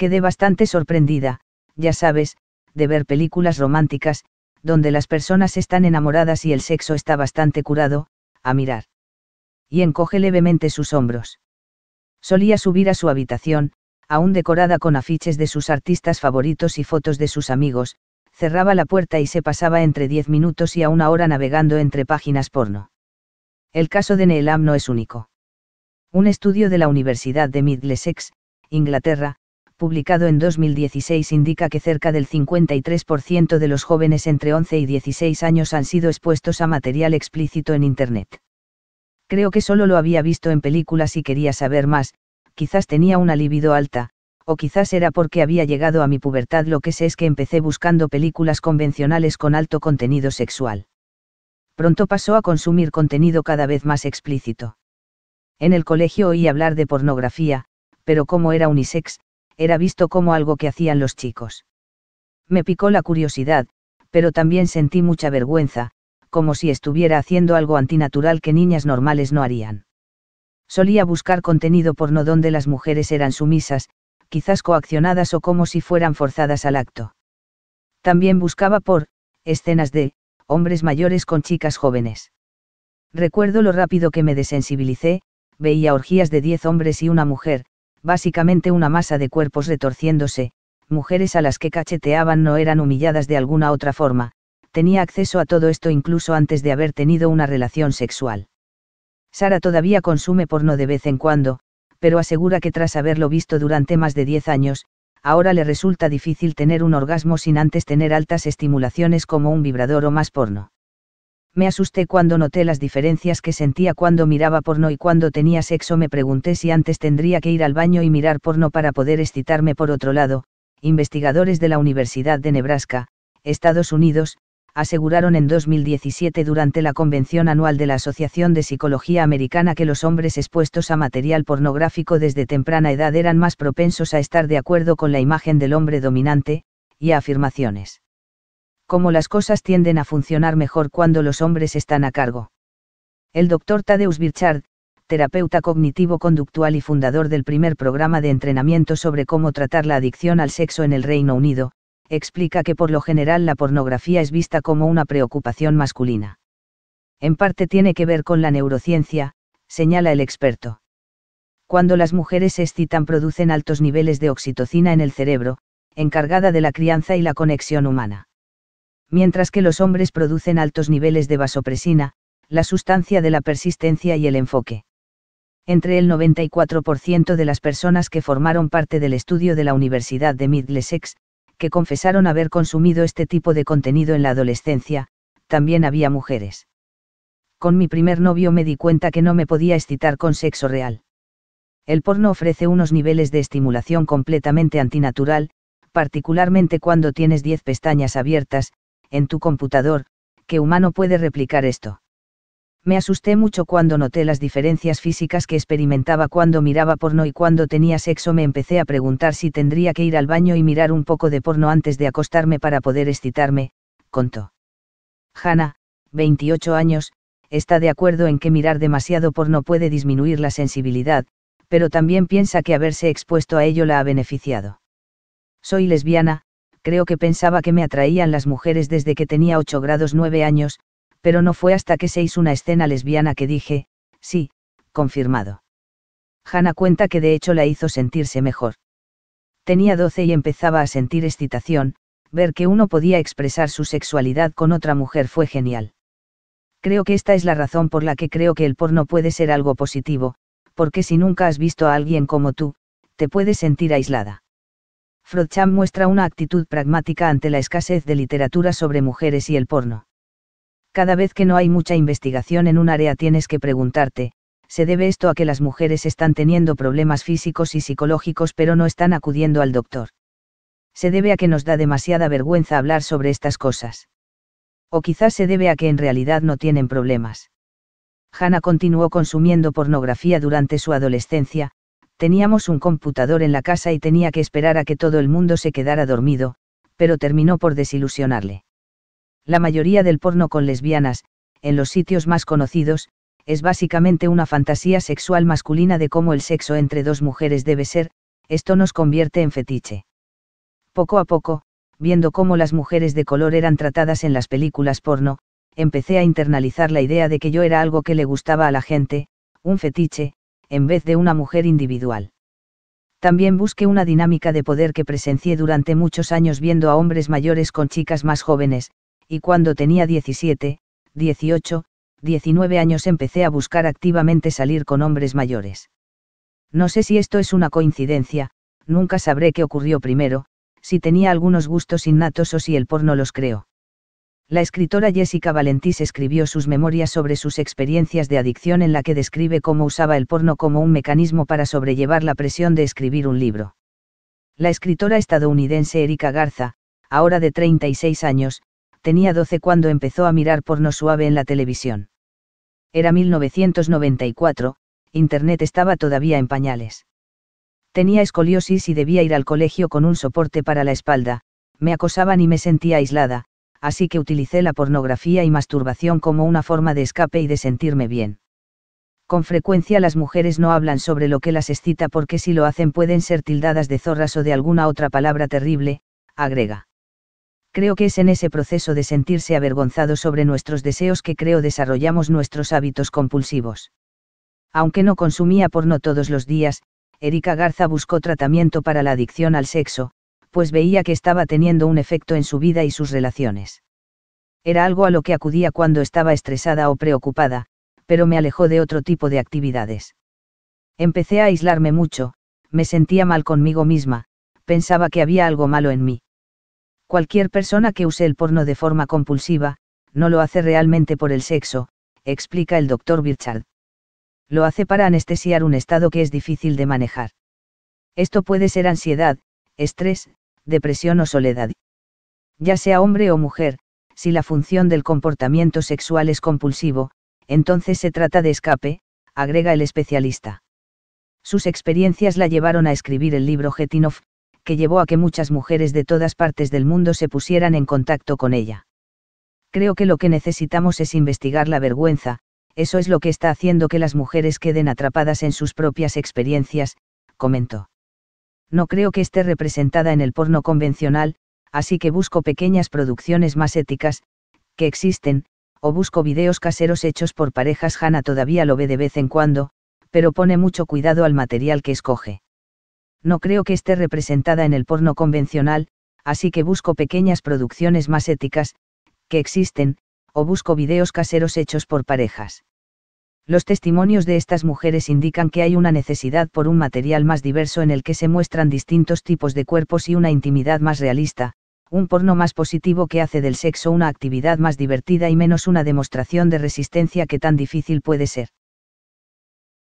Quedé bastante sorprendida, ya sabes, de ver películas románticas, donde las personas están enamoradas y el sexo está bastante curado, a mirar. Y encoge levemente sus hombros. Solía subir a su habitación, aún decorada con afiches de sus artistas favoritos y fotos de sus amigos, cerraba la puerta y se pasaba entre diez minutos y a una hora navegando entre páginas porno. El caso de Neelam no es único. Un estudio de la Universidad de Middlesex, Inglaterra, publicado en 2016 indica que cerca del 53% de los jóvenes entre 11 y 16 años han sido expuestos a material explícito en Internet. Creo que solo lo había visto en películas y quería saber más, quizás tenía una libido alta, o quizás era porque había llegado a mi pubertad lo que sé es que empecé buscando películas convencionales con alto contenido sexual. Pronto pasó a consumir contenido cada vez más explícito. En el colegio oí hablar de pornografía, pero como era unisex, era visto como algo que hacían los chicos. Me picó la curiosidad, pero también sentí mucha vergüenza, como si estuviera haciendo algo antinatural que niñas normales no harían. Solía buscar contenido porno donde las mujeres eran sumisas, quizás coaccionadas o como si fueran forzadas al acto. También buscaba por, escenas de, hombres mayores con chicas jóvenes. Recuerdo lo rápido que me desensibilicé, veía orgías de diez hombres y una mujer, básicamente una masa de cuerpos retorciéndose, mujeres a las que cacheteaban no eran humilladas de alguna otra forma, tenía acceso a todo esto incluso antes de haber tenido una relación sexual. Sara todavía consume porno de vez en cuando, pero asegura que tras haberlo visto durante más de 10 años, ahora le resulta difícil tener un orgasmo sin antes tener altas estimulaciones como un vibrador o más porno. Me asusté cuando noté las diferencias que sentía cuando miraba porno y cuando tenía sexo me pregunté si antes tendría que ir al baño y mirar porno para poder excitarme por otro lado, investigadores de la Universidad de Nebraska, Estados Unidos, aseguraron en 2017 durante la convención anual de la Asociación de Psicología Americana que los hombres expuestos a material pornográfico desde temprana edad eran más propensos a estar de acuerdo con la imagen del hombre dominante, y a afirmaciones cómo las cosas tienden a funcionar mejor cuando los hombres están a cargo. El doctor Tadeusz Birchard, terapeuta cognitivo-conductual y fundador del primer programa de entrenamiento sobre cómo tratar la adicción al sexo en el Reino Unido, explica que por lo general la pornografía es vista como una preocupación masculina. En parte tiene que ver con la neurociencia, señala el experto. Cuando las mujeres se excitan producen altos niveles de oxitocina en el cerebro, encargada de la crianza y la conexión humana mientras que los hombres producen altos niveles de vasopresina, la sustancia de la persistencia y el enfoque. Entre el 94% de las personas que formaron parte del estudio de la Universidad de Middlesex, que confesaron haber consumido este tipo de contenido en la adolescencia, también había mujeres. Con mi primer novio me di cuenta que no me podía excitar con sexo real. El porno ofrece unos niveles de estimulación completamente antinatural, particularmente cuando tienes 10 pestañas abiertas, en tu computador, que humano puede replicar esto. Me asusté mucho cuando noté las diferencias físicas que experimentaba cuando miraba porno y cuando tenía sexo me empecé a preguntar si tendría que ir al baño y mirar un poco de porno antes de acostarme para poder excitarme, contó. Hannah, 28 años, está de acuerdo en que mirar demasiado porno puede disminuir la sensibilidad, pero también piensa que haberse expuesto a ello la ha beneficiado. Soy lesbiana, creo que pensaba que me atraían las mujeres desde que tenía 8 grados 9 años, pero no fue hasta que se hizo una escena lesbiana que dije, sí, confirmado. Hannah cuenta que de hecho la hizo sentirse mejor. Tenía 12 y empezaba a sentir excitación, ver que uno podía expresar su sexualidad con otra mujer fue genial. Creo que esta es la razón por la que creo que el porno puede ser algo positivo, porque si nunca has visto a alguien como tú, te puedes sentir aislada. Frodsham muestra una actitud pragmática ante la escasez de literatura sobre mujeres y el porno. Cada vez que no hay mucha investigación en un área tienes que preguntarte, ¿se debe esto a que las mujeres están teniendo problemas físicos y psicológicos pero no están acudiendo al doctor? ¿Se debe a que nos da demasiada vergüenza hablar sobre estas cosas? O quizás se debe a que en realidad no tienen problemas. Hannah continuó consumiendo pornografía durante su adolescencia, teníamos un computador en la casa y tenía que esperar a que todo el mundo se quedara dormido, pero terminó por desilusionarle. La mayoría del porno con lesbianas, en los sitios más conocidos, es básicamente una fantasía sexual masculina de cómo el sexo entre dos mujeres debe ser, esto nos convierte en fetiche. Poco a poco, viendo cómo las mujeres de color eran tratadas en las películas porno, empecé a internalizar la idea de que yo era algo que le gustaba a la gente, un fetiche, en vez de una mujer individual. También busqué una dinámica de poder que presencié durante muchos años viendo a hombres mayores con chicas más jóvenes, y cuando tenía 17, 18, 19 años empecé a buscar activamente salir con hombres mayores. No sé si esto es una coincidencia, nunca sabré qué ocurrió primero, si tenía algunos gustos innatos o si el porno los creó la escritora Jessica Valentís escribió sus memorias sobre sus experiencias de adicción en la que describe cómo usaba el porno como un mecanismo para sobrellevar la presión de escribir un libro. La escritora estadounidense Erika Garza, ahora de 36 años, tenía 12 cuando empezó a mirar porno suave en la televisión. Era 1994, Internet estaba todavía en pañales. Tenía escoliosis y debía ir al colegio con un soporte para la espalda, me acosaban y me sentía aislada, así que utilicé la pornografía y masturbación como una forma de escape y de sentirme bien. Con frecuencia las mujeres no hablan sobre lo que las excita porque si lo hacen pueden ser tildadas de zorras o de alguna otra palabra terrible, agrega. Creo que es en ese proceso de sentirse avergonzado sobre nuestros deseos que creo desarrollamos nuestros hábitos compulsivos. Aunque no consumía porno todos los días, Erika Garza buscó tratamiento para la adicción al sexo, pues veía que estaba teniendo un efecto en su vida y sus relaciones. Era algo a lo que acudía cuando estaba estresada o preocupada, pero me alejó de otro tipo de actividades. Empecé a aislarme mucho, me sentía mal conmigo misma, pensaba que había algo malo en mí. Cualquier persona que use el porno de forma compulsiva, no lo hace realmente por el sexo, explica el doctor Birchard. Lo hace para anestesiar un estado que es difícil de manejar. Esto puede ser ansiedad, estrés, depresión o soledad. Ya sea hombre o mujer, si la función del comportamiento sexual es compulsivo, entonces se trata de escape, agrega el especialista. Sus experiencias la llevaron a escribir el libro Getinov, que llevó a que muchas mujeres de todas partes del mundo se pusieran en contacto con ella. Creo que lo que necesitamos es investigar la vergüenza, eso es lo que está haciendo que las mujeres queden atrapadas en sus propias experiencias, comentó. No creo que esté representada en el porno convencional, así que busco pequeñas producciones más éticas, que existen, o busco videos caseros hechos por parejas. Hanna todavía lo ve de vez en cuando, pero pone mucho cuidado al material que escoge. No creo que esté representada en el porno convencional, así que busco pequeñas producciones más éticas, que existen, o busco videos caseros hechos por parejas. Los testimonios de estas mujeres indican que hay una necesidad por un material más diverso en el que se muestran distintos tipos de cuerpos y una intimidad más realista, un porno más positivo que hace del sexo una actividad más divertida y menos una demostración de resistencia que tan difícil puede ser.